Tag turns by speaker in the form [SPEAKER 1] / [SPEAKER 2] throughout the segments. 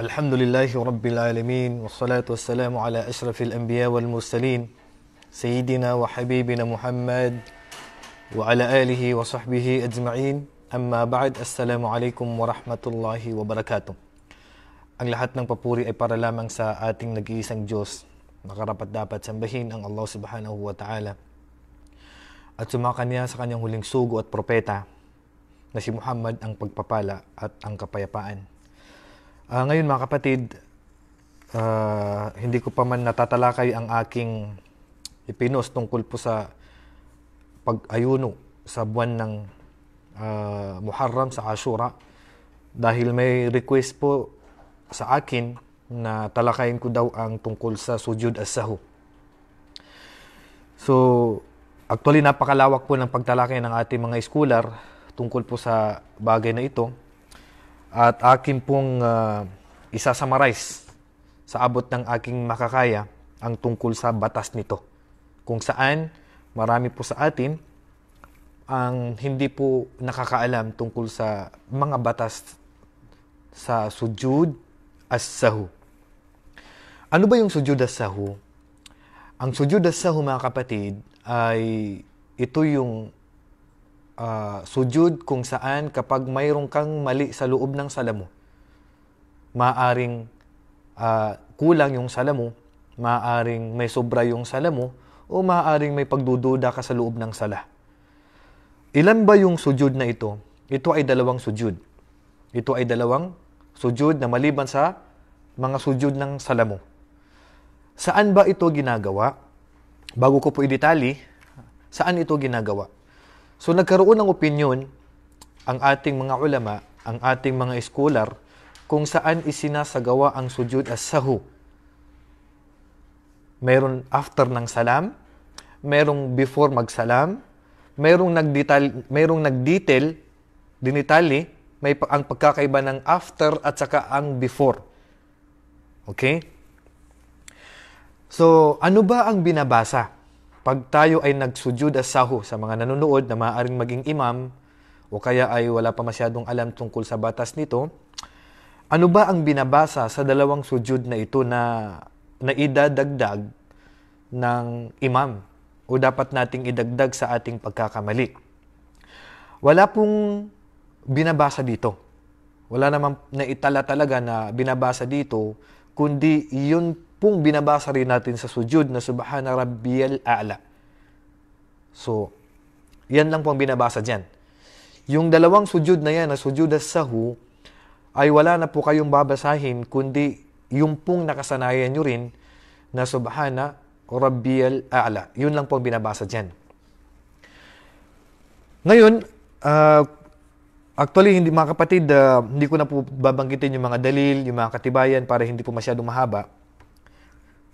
[SPEAKER 1] الحمد لله رب العالمين والصلاة والسلام على أشرف الأنبياء والمرسلين سيدنا وحبيبنا محمد وعلى آله وصحبه أجمعين أما بعد السلام عليكم ورحمة الله وبركاته Ang lahat ng papuri ay para lamang sa ating nag-iisang Diyos nakarapat dapat sambahin ang Allah subhanahu wa ta'ala at sumakanya sa kanyang huling sugo at propeta na si Muhammad ang pagpapala at ang kapayapaan. Uh, ngayon mga kapatid, uh, hindi ko pa man natatalakay ang aking ipinos tungkol po sa pag-ayuno sa buwan ng uh, Muharram sa Ashura dahil may request po sa akin na talakayin ko daw ang tungkol sa sujud as-sahu. So, actually napakalawak po ng pagtalakay ng ating mga scholar tungkol po sa bagay na ito. At akin pong uh, ah, isasamarize sa abot ng aking makakaya ang tungkol sa batas nito. Kung saan marami po sa atin ang hindi po nakakaalam tungkol sa mga batas sa sujud as-sahu. Ano ba yung sujud as-sahu? Ang sujud as-sahu mga kapatid ay ito yung uh, sujud kung saan kapag mayroong kang mali sa loob ng sala mo, maaring uh, kulang yung sala mo, maaring may sobra yung sala mo, o maaring may pagdududa ka sa loob ng sala. Ilan ba yung sujud na ito? Ito ay dalawang sujud. Ito ay dalawang sujud na maliban sa mga sujud ng sala mo. Saan ba ito ginagawa? Bago ko po idetali, saan ito ginagawa? So nagkaroon ng opinion ang ating mga ulama, ang ating mga eskular, kung saan isinasagawa ang sujud as sahu. Meron after ng salam, merong before magsalam, merong nagdetail, merong nagdetail, dinitali, may ang pagkakaiba ng after at saka ang before. Okay? So, ano ba ang binabasa? pag tayo ay nagsudyud asahu sa mga nanonood na maaaring maging imam o kaya ay wala pa masyadong alam tungkol sa batas nito, ano ba ang binabasa sa dalawang sujud na ito na naidadagdag ng imam o dapat nating idagdag sa ating pagkakamali? Wala pong binabasa dito. Wala namang naitala talaga na binabasa dito, kundi yun kung binabasa rin natin sa sujud na Subhana Rabbiyal A'la. So, yan lang po binabasa dyan. Yung dalawang sujud na yan, na sujud as sahu, ay wala na po kayong babasahin, kundi yung pong nakasanayan nyo rin na Subhana Rabbiyal A'la. Yun lang pong binabasa dyan. Ngayon, uh, actually, hindi, mga kapatid, uh, hindi ko na po babanggitin yung mga dalil, yung mga katibayan para hindi po masyadong mahaba.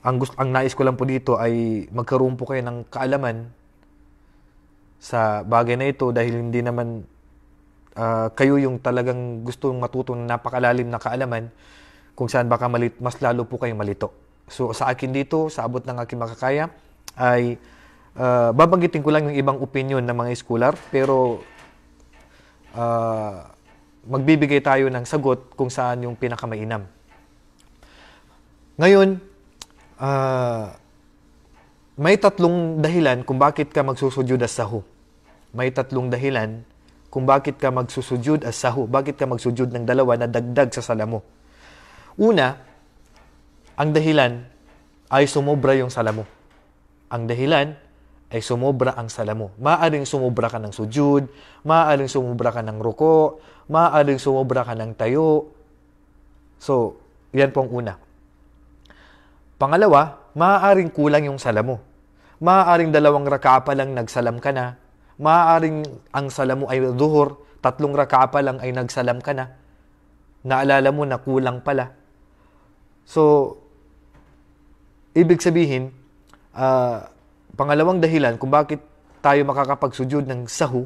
[SPEAKER 1] Ang, gusto, ang nais ko lang po dito ay magkaroon po kayo ng kaalaman sa bagay na ito dahil hindi naman uh, kayo yung talagang gustong matuto ng napakalalim na kaalaman kung saan baka malit, mas lalo po kayong malito. So sa akin dito, sa abot ng aking makakaya, ay uh, babanggitin ko lang yung ibang opinion ng mga scholar pero uh, magbibigay tayo ng sagot kung saan yung pinakamainam. Ngayon, uh, may tatlong dahilan kung bakit ka magsusujud as sahu. May tatlong dahilan kung bakit ka magsusujud as sahu. Bakit ka magsujud ng dalawa na dagdag sa sala mo. Una, ang dahilan ay sumobra yung sala mo. Ang dahilan ay sumobra ang sala mo. Maaaring sumobra ka ng sujud, maaaring sumobra ka ng ruko, maaaring sumobra ka ng tayo. So, yan po ang una. Pangalawa, maaaring kulang yung sala mo. Maaaring dalawang raka pa lang nagsalam ka na. Maaaring ang sala mo ay duhur, tatlong raka pa lang ay nagsalam ka na. Naalala mo na kulang pala. So, ibig sabihin, uh, pangalawang dahilan kung bakit tayo makakapagsujud ng sahu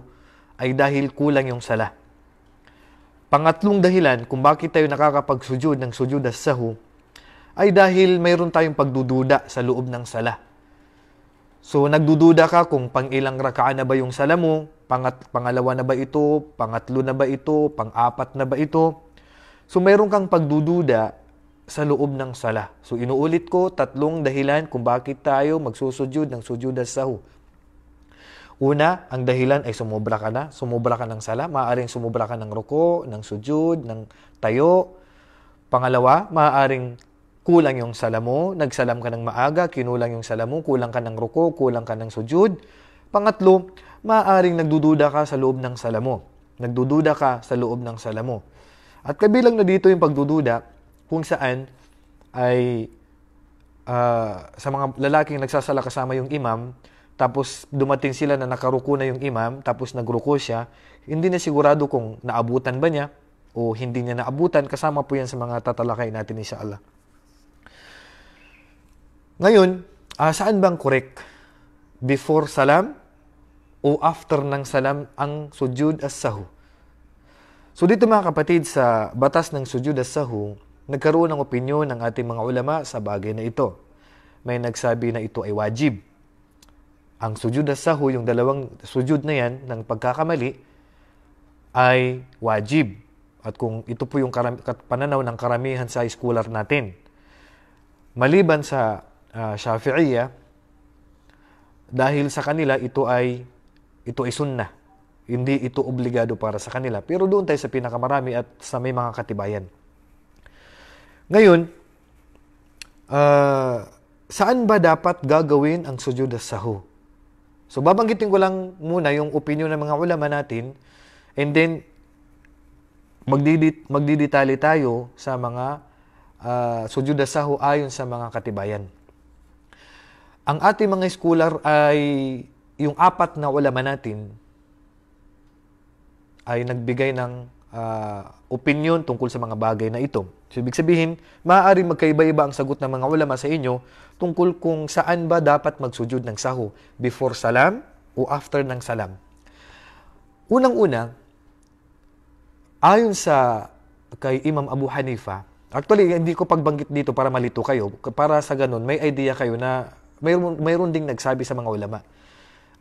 [SPEAKER 1] ay dahil kulang yung sala. Pangatlong dahilan kung bakit tayo nakakapagsujud ng sujud as sahu ay dahil mayroon tayong pagdududa sa loob ng sala. So nagdududa ka kung pang ilang rakaan na ba yung sala mo, pangat, pangalawa na ba ito, pangatlo na ba ito, pang-apat na ba ito. So mayroon kang pagdududa sa loob ng sala. So inuulit ko tatlong dahilan kung bakit tayo magsusudyod ng sudyod at sahu. Una, ang dahilan ay sumobra ka na. Sumobra ka ng sala. Maaaring sumobra ka ng ruko, ng sujud, ng tayo. Pangalawa, maaaring kulang yung salamo, nagsalam ka ng maaga, kinulang yung salamo, kulang ka ng ruko, kulang ka ng sujud. Pangatlo, maaring nagdududa ka sa loob ng salamo. Nagdududa ka sa loob ng salamo. At kabilang na dito yung pagdududa kung saan ay uh, sa mga lalaking nagsasala kasama yung imam, tapos dumating sila na nakaruko na yung imam, tapos nagruko siya, hindi na sigurado kung naabutan ba niya o hindi niya naabutan, kasama po yan sa mga tatalakay natin insya Allah. Ngayon, uh, saan bang correct? Before salam o after ng salam ang sujud as-sahu? So dito mga kapatid, sa batas ng sujud as-sahu, nagkaroon ng opinyon ng ating mga ulama sa bagay na ito. May nagsabi na ito ay wajib. Ang sujud as-sahu, yung dalawang sujud na yan ng pagkakamali, ay wajib. At kung ito po yung pananaw ng karamihan sa scholar natin. Maliban sa uh, ah, Syafi'iyya dahil sa kanila ito ay ito ay sunnah. Hindi ito obligado para sa kanila. Pero doon tayo sa pinakamarami at sa may mga katibayan. Ngayon, uh, saan ba dapat gagawin ang sujud sahu? So babanggitin ko lang muna yung opinion ng mga ulama natin and then magdidit magdidetali tayo sa mga uh, ah, sujud sahu ayon sa mga katibayan. Ang ating mga scholar ay yung apat na ulaman natin ay nagbigay ng uh, opinion tungkol sa mga bagay na ito. So, ibig sabihin, maaari magkaiba-iba ang sagot ng mga ulama sa inyo tungkol kung saan ba dapat magsujud ng sahu, before salam o after ng salam. Unang-una, ayon sa kay Imam Abu Hanifa, actually, hindi ko pagbanggit dito para malito kayo. Para sa ganun, may idea kayo na mayroon, mayroon ding nagsabi sa mga ulama.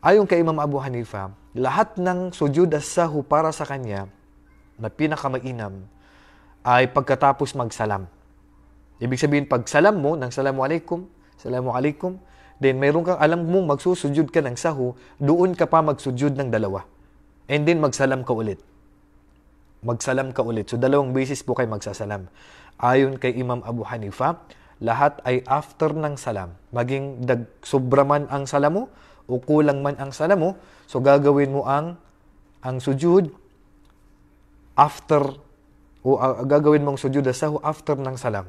[SPEAKER 1] Ayon kay Imam Abu Hanifa, lahat ng sujud as-sahu para sa kanya na pinakamainam ay pagkatapos magsalam. Ibig sabihin, pag salam mo ng salamu alaikum, salamu alaikum, then mayroon kang alam mong magsusujud ka ng sahu, doon ka pa magsujud ng dalawa. And then magsalam ka ulit. Magsalam ka ulit. So dalawang beses po kay magsasalam. Ayon kay Imam Abu Hanifa, lahat ay after ng salam. Maging dag, sobra man ang salam mo o kulang man ang salam mo, so gagawin mo ang ang sujud after o uh, gagawin mong sujud asahu after ng salam.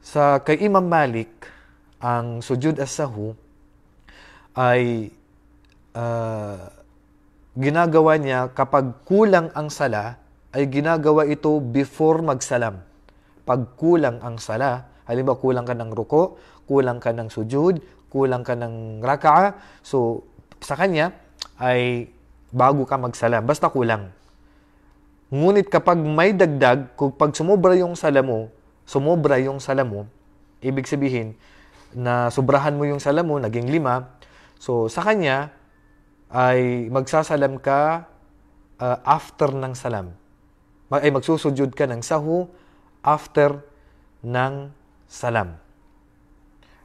[SPEAKER 1] Sa kay Imam Malik, ang sujud as asahu ay uh, ginagawa niya kapag kulang ang sala, ay ginagawa ito before magsalam. Pag kulang ang sala, Halimbawa, kulang ka ng ruko, kulang ka ng sujud, kulang ka ng raka'a. So, sa kanya ay bago ka magsalam. Basta kulang. Ngunit kapag may dagdag, kung pag sumobra yung sala mo, sumobra yung sala mo, ibig sabihin na sobrahan mo yung sala mo, naging lima, so sa kanya ay magsasalam ka uh, after ng salam. Ay magsusujud ka ng sahu after ng salam.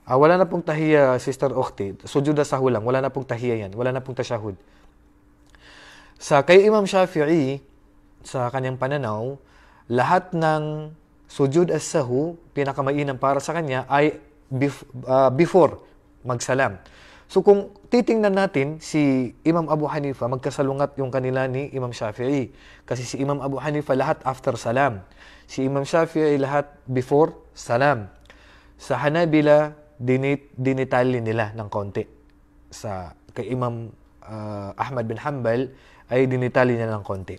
[SPEAKER 1] Uh, wala na pong tahiya, Sister Okti. Sujuda sa lang. Wala na pong tahiya yan. Wala na pong tashahud. Sa kay Imam Shafi'i, sa kanyang pananaw, lahat ng sujud as sahu, pinakamainam para sa kanya, ay bef- uh, before magsalam. So kung titingnan natin si Imam Abu Hanifa, magkasalungat yung kanila ni Imam Shafi'i. Kasi si Imam Abu Hanifa lahat after salam. Si Imam Shafi'i lahat before salam. Sa Hanabila, dinit, dinitali nila ng konti. Sa kay Imam uh, Ahmad bin Hanbal ay dinitali niya ng konti.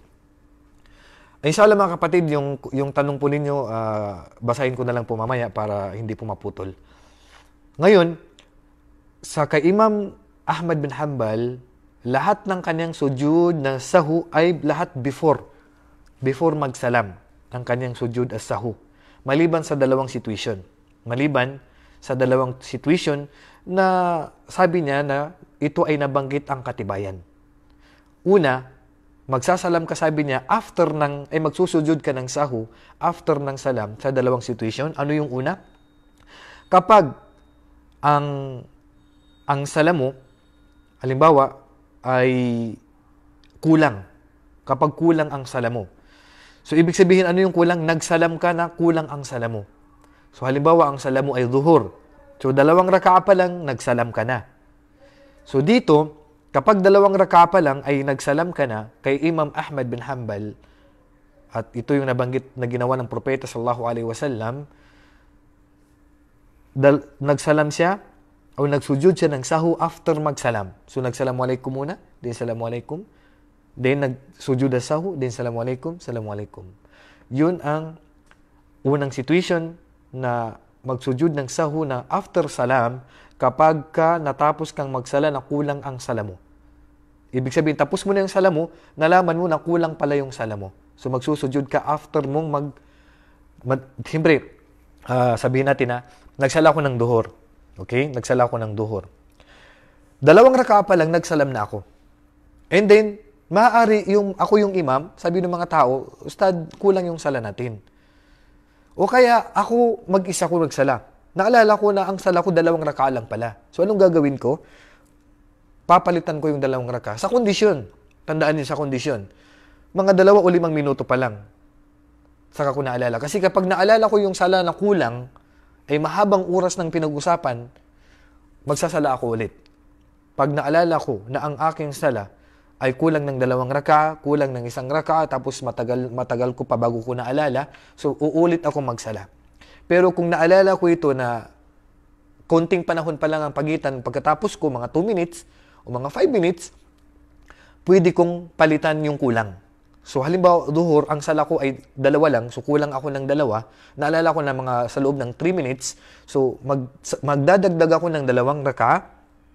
[SPEAKER 1] Inshallah mga kapatid, yung, yung tanong po ninyo, uh, basahin ko na lang po mamaya para hindi po maputol. Ngayon, sa kay Imam Ahmad bin Hanbal, lahat ng kanyang sujud ng sahu ay lahat before. Before magsalam ang kanyang sujud as sahu. Maliban sa dalawang situation. Maliban sa dalawang situation na sabi niya na ito ay nabanggit ang katibayan. Una, magsasalam ka sabi niya after ng ay magsusujud ka ng sahu after ng salam sa dalawang situation. Ano yung una? Kapag ang ang sala mo, halimbawa, ay kulang. Kapag kulang ang sala mo. So, ibig sabihin, ano yung kulang? Nagsalam ka na kulang ang sala mo. So, halimbawa, ang sala mo ay duhur. So, dalawang raka pa lang, nagsalam ka na. So, dito, kapag dalawang raka pa lang ay nagsalam ka na kay Imam Ahmad bin Hanbal, at ito yung nabanggit na ginawa ng propeta sallallahu alaihi wasallam, dal- nagsalam siya, o nagsujud siya ng sahu after magsalam. So nagsalamualaikum muna, then salamualaikum, then nagsujud ang sahu, then salamualaikum, salamualaikum. Yun ang unang situation na magsujud ng sahu na after salam kapag ka natapos kang magsala na kulang ang sala mo. Ibig sabihin, tapos mo na yung sala mo, nalaman mo na kulang pala yung sala mo. So magsusujud ka after mong mag... mag siyempre, uh, sabihin natin na, nagsala ko ng duhor. Okay? Nagsala ako ng duhur. Dalawang raka pa lang, nagsalam na ako. And then, maaari yung, ako yung imam, sabi ng mga tao, Ustad, kulang yung sala natin. O kaya, ako, mag-isa ko nagsala. Naalala ko na ang sala ko dalawang raka lang pala. So, anong gagawin ko? Papalitan ko yung dalawang raka. Sa kondisyon. Tandaan niyo sa kondisyon. Mga dalawa o limang minuto pa lang. Saka ko naalala. Kasi kapag naalala ko yung sala na kulang, ay eh, mahabang oras ng pinag-usapan, magsasala ako ulit. Pag naalala ko na ang aking sala ay kulang ng dalawang raka, kulang ng isang raka, tapos matagal, matagal ko pa bago ko naalala, so uulit ako magsala. Pero kung naalala ko ito na konting panahon pa lang ang pagitan pagkatapos ko, mga 2 minutes o mga 5 minutes, pwede kong palitan yung kulang So halimbawa, duhur, ang sala ko ay dalawa lang, so kulang ako ng dalawa. Naalala ko na mga sa loob ng 3 minutes, so mag, magdadagdag ako ng dalawang raka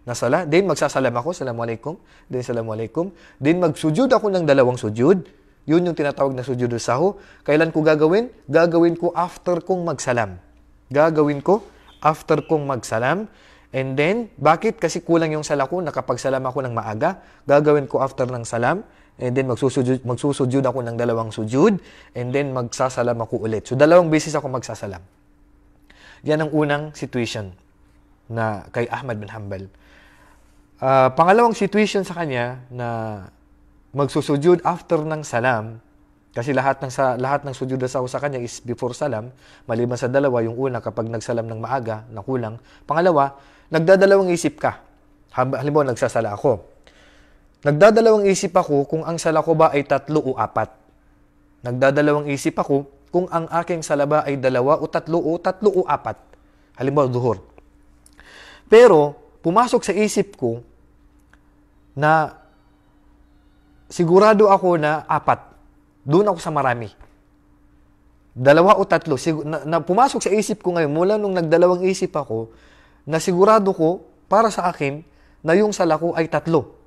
[SPEAKER 1] na sala. Then magsasalam ako, salamu alaikum, then salamu alaikum. Then magsujud ako ng dalawang sujud. Yun yung tinatawag na sujud sahu. Kailan ko gagawin? Gagawin ko after kong magsalam. Gagawin ko after kong magsalam. And then, bakit? Kasi kulang yung sala ko, nakapagsalam ako ng maaga. Gagawin ko after ng salam. And then magsusujud, magsusujud ako ng dalawang sujud. And then magsasalam ako ulit. So dalawang beses ako magsasalam. Yan ang unang situation na kay Ahmad bin Hanbal. Uh, pangalawang situation sa kanya na magsusujud after ng salam, kasi lahat ng sa lahat ng sujud na sa kanya is before salam, maliban sa dalawa, yung una kapag nagsalam ng maaga, nakulang. Pangalawa, nagdadalawang isip ka. Halimbawa, nagsasala ako. Nagdadalawang isip ako kung ang sala ko ba ay tatlo o apat. Nagdadalawang isip ako kung ang aking sala ba ay dalawa o tatlo o tatlo o apat. Halimbawa, duhur. Pero, pumasok sa isip ko na sigurado ako na apat. Doon ako sa marami. Dalawa o tatlo. Sigur, na, na pumasok sa isip ko ngayon, mula nung nagdalawang isip ako, na sigurado ko, para sa akin, na yung sala ko ay tatlo.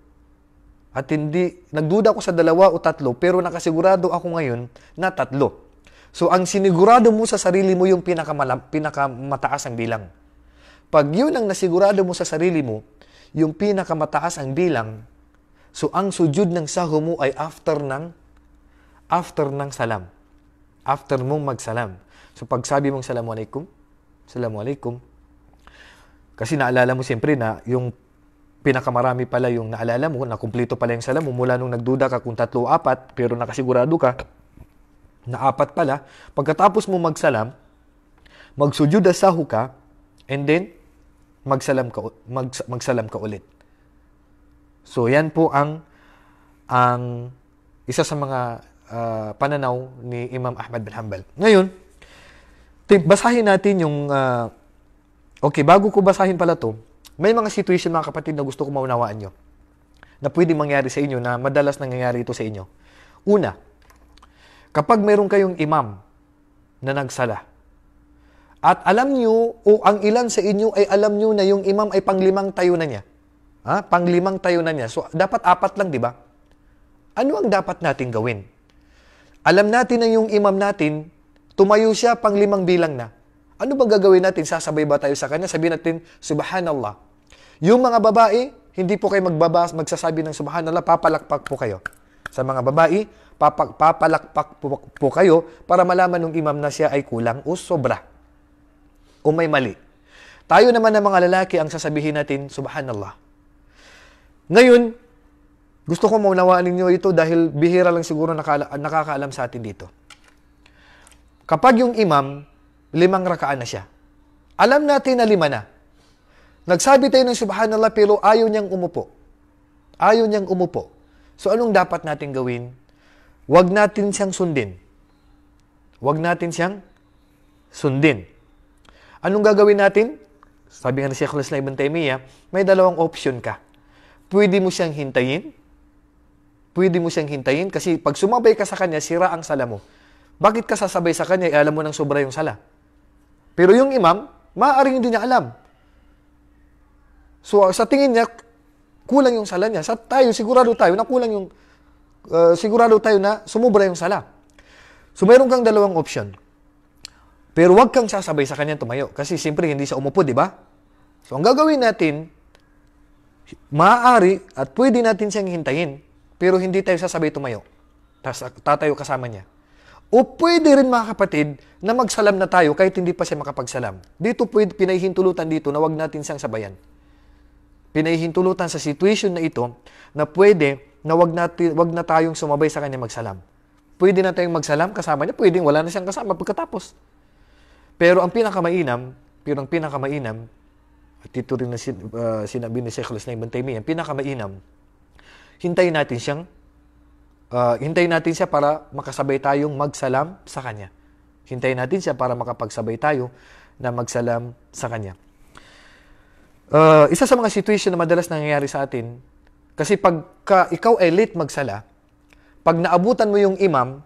[SPEAKER 1] At hindi, nagduda ako sa dalawa o tatlo, pero nakasigurado ako ngayon na tatlo. So, ang sinigurado mo sa sarili mo yung pinakamala, pinakamataas ang bilang. Pag yun ang nasigurado mo sa sarili mo, yung pinakamataas ang bilang, so ang sujud ng saho mo ay after ng after ng salam. After mong magsalam. So pag sabi mong salamu alaikum, salamu alaikum, kasi naalala mo siyempre na yung pinakamarami pala yung naalala mo, nakumpleto pala yung sala mo mula nung nagduda ka kung tatlo o apat, pero nakasigurado ka na apat pala. Pagkatapos mo magsalam, magsujuda sahu ka, and then magsalam ka, mag, magsalam ka ulit. So yan po ang ang isa sa mga uh, pananaw ni Imam Ahmad bin Hanbal. Ngayon, basahin natin yung uh, okay, bago ko basahin pala to, may mga situation mga kapatid na gusto ko maunawaan nyo na pwedeng mangyari sa inyo na madalas nangyayari ito sa inyo. Una, kapag mayroon kayong imam na nagsala, at alam nyo, o ang ilan sa inyo ay alam nyo na yung imam ay panglimang tayo na niya. Ha? Panglimang tayo na niya. So, dapat apat lang, di ba? Ano ang dapat natin gawin? Alam natin na yung imam natin, tumayo siya panglimang bilang na. Ano bang gagawin natin? Sasabay ba tayo sa kanya? Sabihin natin, Subhanallah, yung mga babae, hindi po kayo magbabas, magsasabi ng subhanallah, papalakpak po kayo. Sa mga babae, papak, papalakpak po, po kayo para malaman ng imam na siya ay kulang o sobra. O may mali. Tayo naman ng mga lalaki ang sasabihin natin, subhanallah. Ngayon, gusto ko maunawaan ninyo ito dahil bihira lang siguro nakakaalam sa atin dito. Kapag yung imam, limang rakaan na siya. Alam natin na lima na. Nagsabi tayo ng subhanallah pero ayaw niyang umupo. Ayaw niyang umupo. So anong dapat natin gawin? Huwag natin siyang sundin. Huwag natin siyang sundin. Anong gagawin natin? Sabi nga ni Sheikh Islam Ibn Taymiyyah, may dalawang option ka. Pwede mo siyang hintayin. Pwede mo siyang hintayin kasi pag sumabay ka sa kanya, sira ang sala mo. Bakit ka sasabay sa kanya? Eh, alam mo nang sobra yung sala. Pero yung imam, maaaring hindi niya alam. So sa tingin niya, kulang yung sala niya. Sa tayo, sigurado tayo na kulang yung, uh, sigurado tayo na sumubra yung sala. So mayroon kang dalawang option. Pero wag kang sasabay sa kanya tumayo kasi siyempre hindi sa umupo, di ba? So ang gagawin natin, maaari at pwede natin siyang hintayin pero hindi tayo sasabay tumayo. Tas tatayo kasama niya. O pwede rin mga kapatid na magsalam na tayo kahit hindi pa siya makapagsalam. Dito pwede pinahihintulutan dito na wag natin siyang sabayan pinahihintulutan sa situation na ito na pwede na wag na, wag na tayong sumabay sa kanya magsalam. Pwede na tayong magsalam kasama niya, pwedeng wala na siyang kasama pagkatapos. Pero ang pinakamainam, pero ang pinakamainam, at ito rin na sin, uh, sinabi ni Sheikh na ibang time, ang pinakamainam, hintayin natin siyang, uh, hintayin natin siya para makasabay tayong magsalam sa kanya. Hintayin natin siya para makapagsabay tayo na magsalam sa kanya. Uh, isa sa mga situation na madalas nangyayari sa atin, kasi pagka ikaw ay late magsala, pag naabutan mo yung imam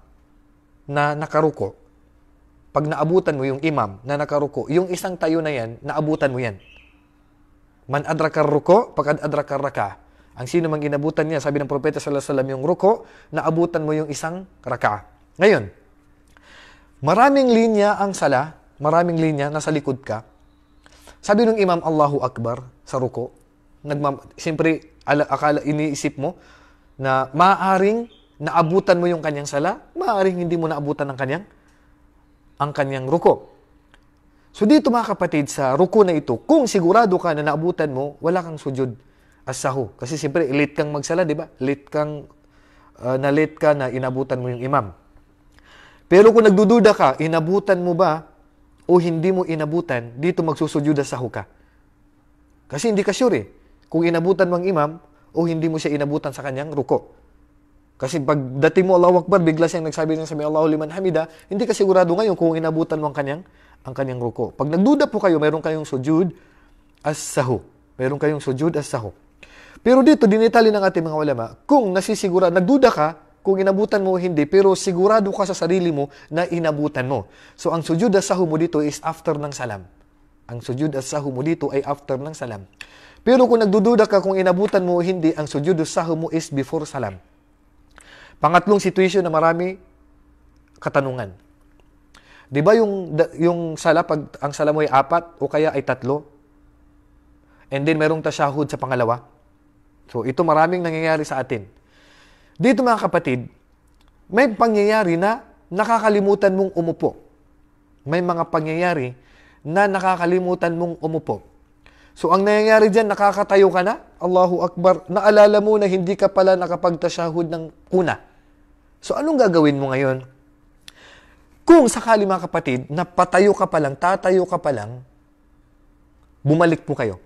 [SPEAKER 1] na nakaruko, pag naabutan mo yung imam na nakaruko, yung isang tayo na yan, naabutan mo yan. Man adrakar ruko, pag adrakar raka. Ang sino mang inabutan niya, sabi ng propeta sallallahu alaihi wasallam yung ruko, naabutan mo yung isang raka. Ngayon, maraming linya ang sala, maraming linya, nasa likod ka, sabi ng Imam Allahu Akbar sa ruko, nagmam siyempre ala, akala iniisip mo na maaring naabutan mo yung kanyang sala, maaring hindi mo naabutan ang kanyang ang kanyang ruko. So dito mga kapatid, sa ruko na ito, kung sigurado ka na naabutan mo, wala kang sujud asaho. Kasi siyempre, late kang magsala, di ba? Late kang, uh, na late ka na inabutan mo yung imam. Pero kung nagdududa ka, inabutan mo ba o hindi mo inabutan, dito magsusujuda sa huka. Kasi hindi ka sure eh. Kung inabutan mo ang imam o hindi mo siya inabutan sa kanyang ruko. Kasi pagdating mo Allahu Akbar, bigla siyang nagsabi ng sabi Allahu liman hamida, hindi ka sigurado ngayon kung inabutan mo ang kanyang, ang kanyang ruko. Pag nagduda po kayo, mayroon kayong sujud as-sahu. Mayroon kayong sujud as-sahu. Pero dito, dinitali ng ating mga ulama, kung nasisigura, nagduda ka, kung inabutan mo o hindi, pero sigurado ka sa sarili mo na inabutan mo. So ang sujud as-sahu mo dito is after ng salam. Ang sujud as-sahu mo dito ay after ng salam. Pero kung nagdududa ka kung inabutan mo o hindi, ang sujud as-sahu mo is before salam. Pangatlong situation na marami katanungan. 'Di ba yung yung sala pag ang sala mo ay apat o kaya ay tatlo? And then merong tashahud sa pangalawa. So ito maraming nangyayari sa atin dito mga kapatid, may pangyayari na nakakalimutan mong umupo. May mga pangyayari na nakakalimutan mong umupo. So ang nangyayari dyan, nakakatayo ka na, Allahu Akbar, naalala mo na hindi ka pala nakapagtasyahod ng kuna. So anong gagawin mo ngayon? Kung sakali mga kapatid, napatayo ka pa lang, tatayo ka pa lang, bumalik po kayo.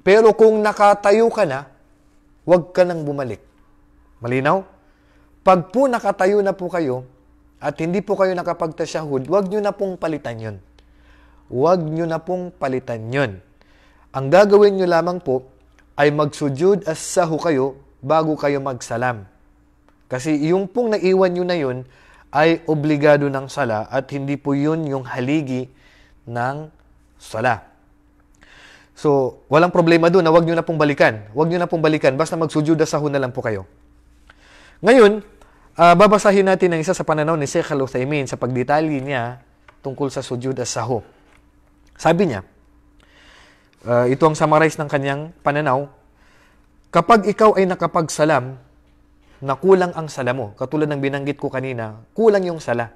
[SPEAKER 1] Pero kung nakatayo ka na, huwag ka nang bumalik. Malinaw? Pag po nakatayo na po kayo at hindi po kayo nakapagtasyahud, huwag nyo na pong palitan yon. Huwag nyo na pong palitan yon. Ang gagawin nyo lamang po ay magsujud as sahu kayo bago kayo magsalam. Kasi yung pong naiwan nyo na yun ay obligado ng sala at hindi po yun yung haligi ng sala. So, walang problema doon na huwag nyo na pong balikan. Huwag nyo na pong balikan. Basta magsujud magsujuda sahu na lang po kayo. Ngayon, uh, babasahin natin ang isa sa pananaw ni Sheikh Al-Uthaymin sa pagdetalye niya tungkol sa sujud as saho. Sabi niya, uh, ito ang summarize ng kanyang pananaw, kapag ikaw ay nakapagsalam, na kulang ang sala mo. Katulad ng binanggit ko kanina, kulang yung sala.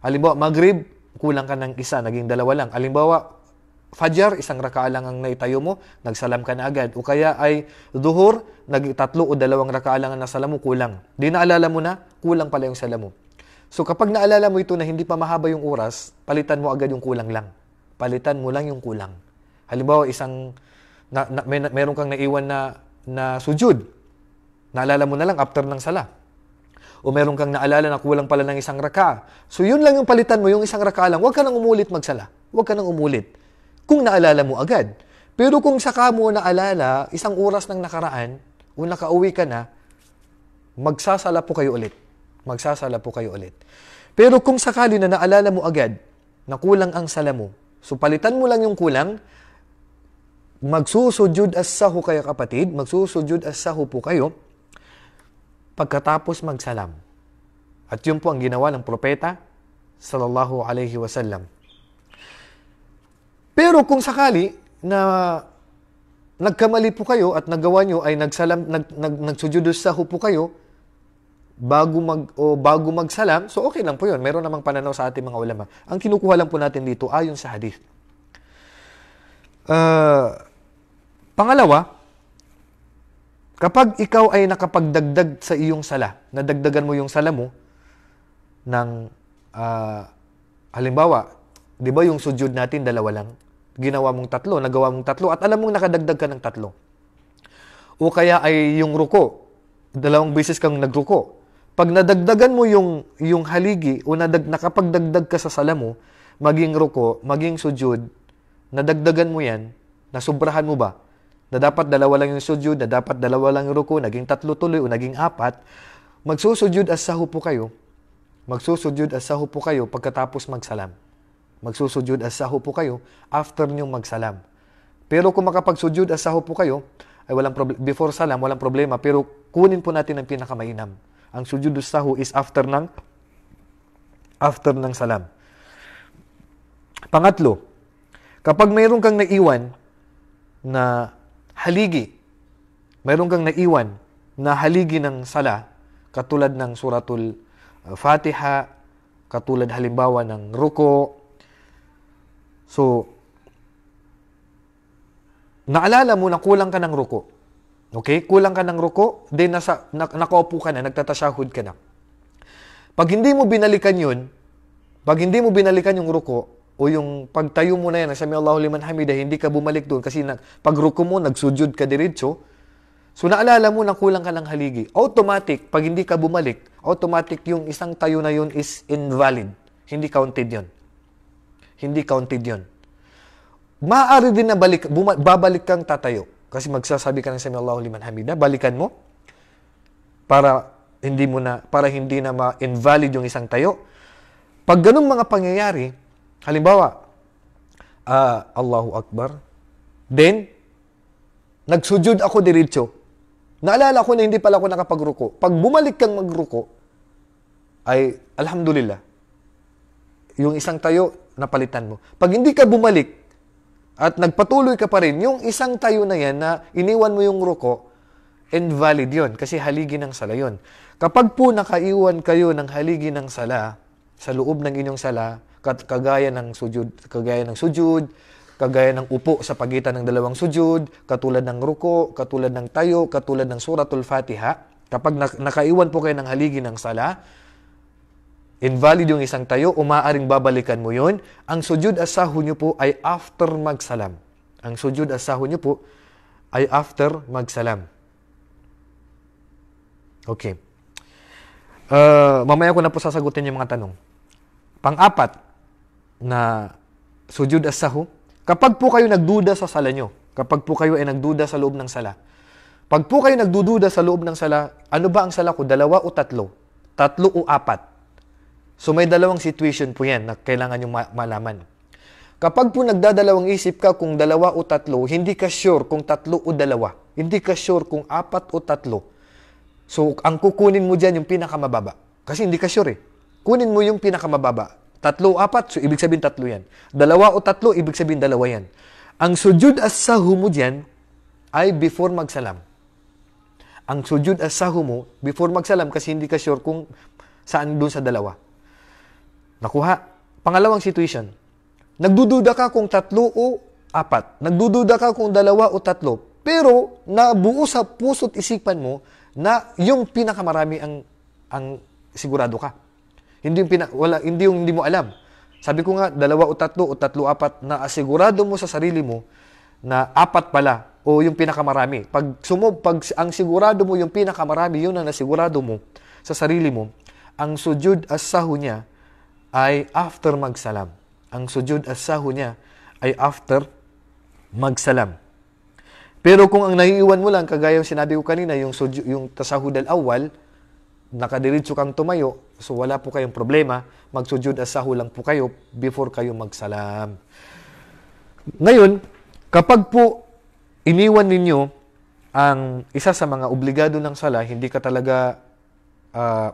[SPEAKER 1] Halimbawa, Maghrib, kulang ka ng isa, naging dalawa lang. Halimbawa, fajar, isang raka lang ang naitayo mo, nagsalam ka na agad. O kaya ay duhur, nagtatlo o dalawang raka lang ang nasala mo, kulang. Di naalala mo na, kulang pala yung sala mo. So kapag naalala mo ito na hindi pa mahaba yung oras, palitan mo agad yung kulang lang. Palitan mo lang yung kulang. Halimbawa, isang na, na, may, meron kang naiwan na, na sujud. Naalala mo na lang after ng sala. O meron kang naalala na kulang pala ng isang raka. So yun lang yung palitan mo, yung isang raka lang. Huwag ka nang umulit magsala. Huwag ka nang umulit kung naalala mo agad. Pero kung saka mo naalala, isang oras ng nakaraan, o nakauwi ka na, magsasala po kayo ulit. Magsasala po kayo ulit. Pero kung sakali na naalala mo agad na kulang ang sala mo, so palitan mo lang yung kulang, magsusudyod as sahu kayo kapatid, magsusudyod as sahu po kayo, pagkatapos magsalam. At yun po ang ginawa ng propeta, sallallahu alaihi wasallam. Pero kung sakali na nagkamali po kayo at nagawa nyo ay nagsalam, nag, nag, nagsujudos sa hupo kayo bago mag o bago magsalam, so okay lang po 'yon. Meron namang pananaw sa ating mga ulama. Ang kinukuha lang po natin dito ayon sa hadith. Uh, pangalawa, kapag ikaw ay nakapagdagdag sa iyong sala, nadagdagan mo yung sala mo ng uh, halimbawa, 'di ba yung sujud natin dalawa lang? ginawa mong tatlo, nagawa mong tatlo, at alam mong nakadagdag ka ng tatlo. O kaya ay yung ruko, dalawang beses kang nagruko. Pag nadagdagan mo yung, yung haligi o nadag, nakapagdagdag ka sa sala mo, maging ruko, maging sujud, nadagdagan mo yan, nasubrahan mo ba? Na dapat dalawa lang yung sujud, na dapat dalawa lang yung ruko, naging tatlo tuloy o naging apat, magsusujud as sahu po kayo, magsusujud as sahu po kayo pagkatapos magsalam magsusujud as sahu po kayo after nyo magsalam. Pero kung makapagsudyod as sahu po kayo, ay walang before salam, walang problema. Pero kunin po natin ang pinakamainam. Ang sujudu sahu is after ng after ng salam. Pangatlo, kapag mayroon kang naiwan na haligi, mayroon kang naiwan na haligi ng sala, katulad ng suratul Fatiha, katulad halimbawa ng ruko, So, naalala mo na kulang ka ng ruko. Okay? Kulang ka ng ruko, then nasa, na, nakaupo ka na, nagtatasyahud ka na. Pag hindi mo binalikan yun, pag hindi mo binalikan yung ruko, o yung pagtayo mo na yan, Sami Allahu liman hamida, hindi ka bumalik doon kasi na, pag ruko mo, nagsudyod ka diretso. So naalala mo na kulang ka ng haligi. Automatic, pag hindi ka bumalik, automatic yung isang tayo na yun is invalid. Hindi counted yon hindi counted yon. Maaari din na balik, babalik kang tatayo. Kasi magsasabi ka ng Sami Allahu Liman Hamida, balikan mo para hindi mo na para hindi na ma-invalid yung isang tayo. Pag ganung mga pangyayari, halimbawa, uh, Allahu Akbar, then nagsujud ako diretso. Naalala ko na hindi pala ako nakapagruko. Pag bumalik kang magruko, ay alhamdulillah. Yung isang tayo, napalitan mo. Pag hindi ka bumalik at nagpatuloy ka pa rin, yung isang tayo na yan na iniwan mo yung ruko, invalid yon kasi haligi ng sala yon. Kapag po nakaiwan kayo ng haligi ng sala, sa loob ng inyong sala, kagaya ng sujud, kagaya ng sujud, kagaya ng upo sa pagitan ng dalawang sujud, katulad ng ruko, katulad ng tayo, katulad ng suratul Fatiha, kapag nakaiwan po kayo ng haligi ng sala, Invalid yung isang tayo, umaaring babalikan mo yon. Ang sujud asahu nyo po ay after magsalam. Ang sujud asahu nyo po ay after magsalam. Okay. Uh, mamaya ko na po sasagutin yung mga tanong. Pang-apat na sujud asahu, kapag po kayo nagduda sa sala nyo, kapag po kayo ay nagduda sa loob ng sala, pag po kayo nagdududa sa loob ng sala, ano ba ang sala ko? Dalawa o tatlo? Tatlo o apat? So may dalawang situation po yan na kailangan nyo malaman. Kapag po nagdadalawang isip ka kung dalawa o tatlo, hindi ka sure kung tatlo o dalawa. Hindi ka sure kung apat o tatlo. So, ang kukunin mo dyan yung pinakamababa. Kasi hindi ka sure eh. Kunin mo yung pinakamababa. Tatlo o apat, so ibig sabihin tatlo yan. Dalawa o tatlo, ibig sabihin dalawa yan. Ang sujud as sahu mo dyan ay before magsalam. Ang sujud as sahu mo, before magsalam kasi hindi ka sure kung saan doon sa dalawa. Nakuha. Pangalawang situation. Nagdududa ka kung tatlo o apat. Nagdududa ka kung dalawa o tatlo. Pero nabuo sa puso't isipan mo na yung pinakamarami ang ang sigurado ka. Hindi yung pina, wala hindi yung hindi mo alam. Sabi ko nga dalawa o tatlo o tatlo apat na asigurado mo sa sarili mo na apat pala o yung pinakamarami. Pag sumob, pag ang sigurado mo yung pinakamarami, yun ang nasigurado mo sa sarili mo, ang sujud as sahu niya ay after magsalam. Ang sujud as-sahu niya ay after magsalam. Pero kung ang naiiwan mo lang, kagaya yung sinabi ko kanina, yung, sujud, yung tasahud al-awwal, nakadiritso kang tumayo, so wala po kayong problema, magsujud as-sahu lang po kayo before kayo magsalam. Ngayon, kapag po iniwan ninyo ang isa sa mga obligado ng sala, hindi ka talaga uh,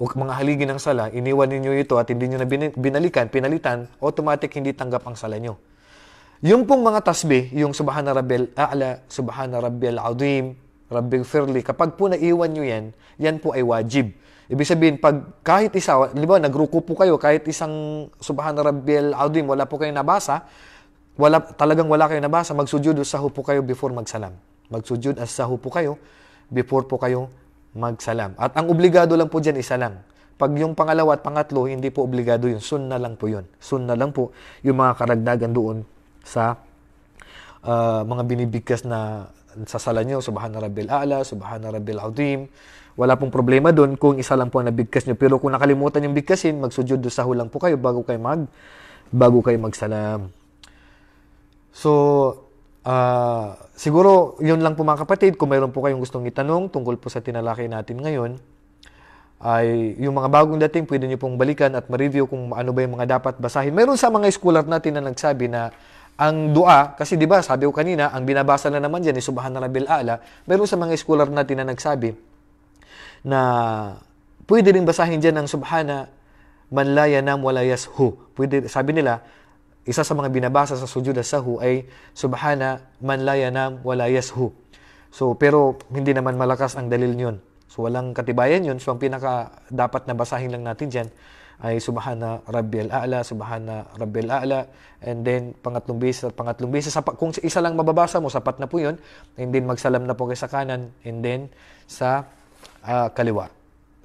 [SPEAKER 1] o mga haligi ng sala, iniwan ninyo ito at hindi nyo na binalikan, pinalitan, automatic hindi tanggap ang sala nyo. Yung pong mga tasbih, yung Subhana Rabbil A'la, Subhana Rabbil Azim, Rabbil Firli, kapag po naiwan nyo yan, yan po ay wajib. Ibig sabihin, pag kahit isa, di ba, nagruko po kayo, kahit isang Subhana Rabbil Azim, wala po kayong nabasa, wala, talagang wala kayong nabasa, magsujud sa po kayo before magsalam. Magsujud as sahu po kayo before po kayo magsalam. At ang obligado lang po dyan, isa lang. Pag yung pangalawa at pangatlo, hindi po obligado yun. Sunna lang po yun. Sunna lang po yung mga karagdagan doon sa uh, mga binibigkas na sasala nyo, Subhana Rabbil A'la, Subhana Rabbil Azim. Wala pong problema doon kung isa lang po ang nabigkas nyo. Pero kung nakalimutan yung bigkasin, magsujud doon sa hulang po kayo bago kayo mag bago kayo magsalam. So, Uh, siguro, yun lang po mga kapatid. Kung mayroon po kayong gustong itanong tungkol po sa tinalakay natin ngayon, ay yung mga bagong dating pwede nyo pong balikan at ma-review kung ano ba yung mga dapat basahin. Meron sa mga scholar natin na nagsabi na ang dua, kasi di ba sabi ko kanina, ang binabasa na naman dyan ni Subhana Rabbil Ala, meron sa mga scholar natin na nagsabi na pwede rin basahin dyan ang Subhana man la yanam wala yashu. Pwede, sabi nila, isa sa mga binabasa sa sujud sahu ay subhana man la yanam wa yashu. So pero hindi naman malakas ang dalil niyon. So walang katibayan yun. So ang pinaka dapat na basahin lang natin diyan ay subhana rabbiyal a'la, subhana rabbiyal a'la, and then pangatlong beses at pangatlong beses. Sa, kung isa lang mababasa mo, sapat na po yun, and then magsalam na po kayo sa kanan, and then sa uh, kaliwa.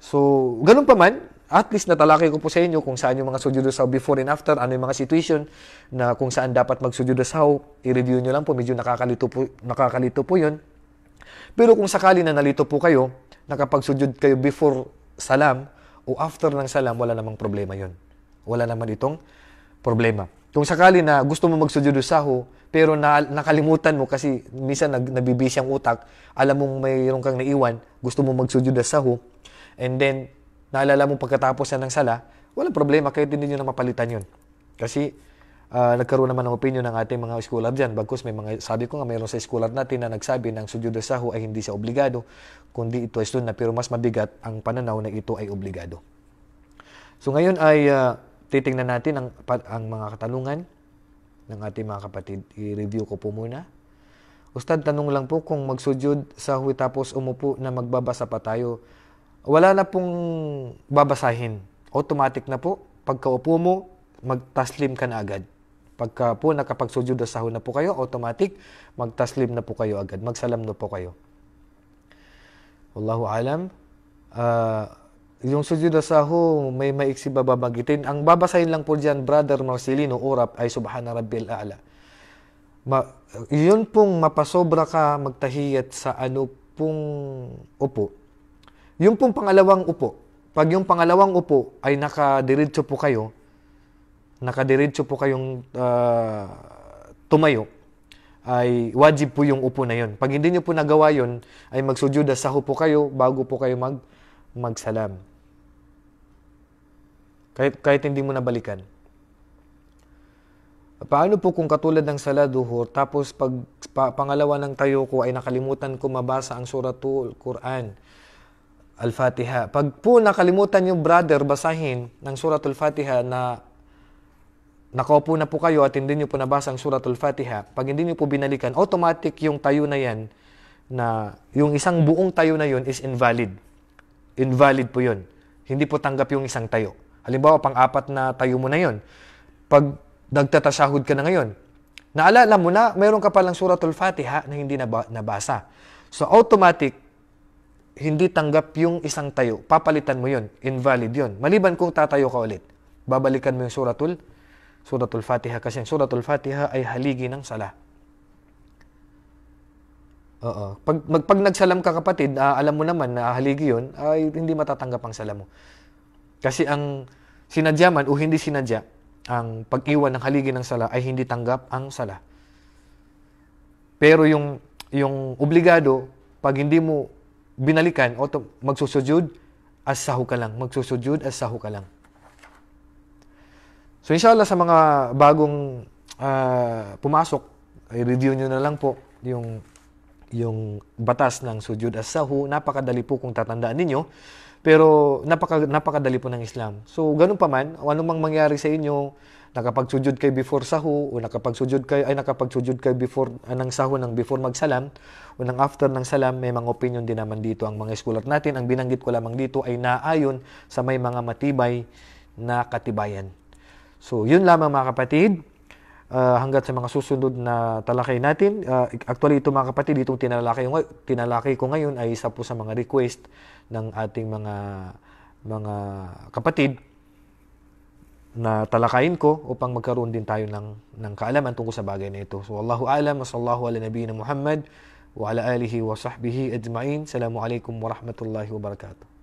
[SPEAKER 1] So, ganun pa man, at least natalakay ko po sa inyo kung saan yung mga sujudosaw before and after, ano yung mga situation na kung saan dapat magsujudosaw, i-review nyo lang po, medyo nakakalito po, nakakalito po yun. Pero kung sakali na nalito po kayo, nakapagsudyod kayo before salam o after ng salam, wala namang problema yon. Wala naman itong problema. Kung sakali na gusto mo magsujudosaho, pero na, nakalimutan mo kasi minsan nag, nabibisi ang utak, alam mong mayroon kang naiwan, gusto mo magsujudosaho, and then naalala mo pagkatapos na ng sala, walang problema, kahit din ninyo na mapalitan yun. Kasi uh, nagkaroon naman ng opinion ng ating mga scholar dyan. Bagkus may mga, sabi ko nga, mayroon sa scholar natin na nagsabi ng sujudo sahu ay hindi siya obligado, kundi ito ay sunna, pero mas mabigat ang pananaw na ito ay obligado. So ngayon ay uh, titingnan natin ang, ang mga katanungan ng ating mga kapatid. I-review ko po muna. Ustad, tanong lang po kung magsujud sahu tapos umupo na magbabasa pa tayo wala na pong babasahin. Automatic na po. Pagkaupo mo, magtaslim ka na agad. Pagka po nakapagsujud sa na po kayo, automatic, magtaslim na po kayo agad. Magsalam na po kayo. Wallahu alam. Uh, yung sujud sahu, may maiksi bababagitin. Ang babasahin lang po dyan, Brother Marcelino Urap, ay Subhana Rabbil Aala. Ma, yun pong mapasobra ka magtahiyat sa ano pong upo yung pong pangalawang upo, pag yung pangalawang upo ay nakadiretso po kayo, nakadiretso po kayong uh, tumayo, ay wajib po yung upo na yon. Pag hindi niyo po nagawa yon, ay magsujuda sa po kayo bago po kayo mag magsalam. Kahit, kahit hindi mo nabalikan. Paano po kung katulad ng sala duhur, tapos pag pa, pangalawa ng tayo ko ay nakalimutan ko mabasa ang suratul Quran Al-Fatiha. Pag po nakalimutan yung brother basahin ng Suratul Fatiha na nakaupo na po kayo at hindi nyo po nabasa ang Suratul Fatiha, pag hindi nyo po binalikan, automatic yung tayo na yan na yung isang buong tayo na yun is invalid. Invalid po yun. Hindi po tanggap yung isang tayo. Halimbawa, pang-apat na tayo mo na yun. Pag nagtatasahod ka na ngayon, naalala mo na, mayroon ka palang Suratul Fatiha na hindi nabasa. So, automatic, hindi tanggap yung isang tayo, papalitan mo yun. Invalid yun. Maliban kung tatayo ka ulit. Babalikan mo yung suratul, suratul Fatiha kasi yung suratul Fatiha ay haligi ng sala. Oo. Pag, mag, pag nagsalam ka kapatid, uh, alam mo naman na haligi yun, ay hindi matatanggap ang salam mo. Kasi ang sinadya man o hindi sinadya, ang pag-iwan ng haligi ng sala ay hindi tanggap ang sala. Pero yung, yung obligado, pag hindi mo binalikan, auto, magsusujud, asahu ka lang. Magsusujud, asahu ka lang. So inshallah sa mga bagong uh, pumasok, i-review nyo na lang po yung yung batas ng sujud as sahu. Napakadali po kung tatandaan ninyo. Pero napaka, napakadali po ng Islam. So ganun pa man, anumang mangyari sa inyo, nakapagsujud kay before sahu o nakapagsujud kay ay nakapagsujud kay before anang ah, sahu ng before magsalam o nang after ng salam may mga opinion din naman dito ang mga scholar natin ang binanggit ko lamang dito ay naayon sa may mga matibay na katibayan so yun lamang mga kapatid uh, hanggat sa mga susunod na talakay natin uh, actually ito mga kapatid itong tinalakay ko tinalakay ko ngayon ay isa po sa mga request ng ating mga mga kapatid na talakayin ko upang magkaroon din tayo ng, ng kaalaman tungkol sa bagay na ito. So, Allahu alam, sallallahu ala nabiyina Muhammad, wa ala alihi wa sahbihi ajma'in. Salamu alaikum wa rahmatullahi wa barakatuh.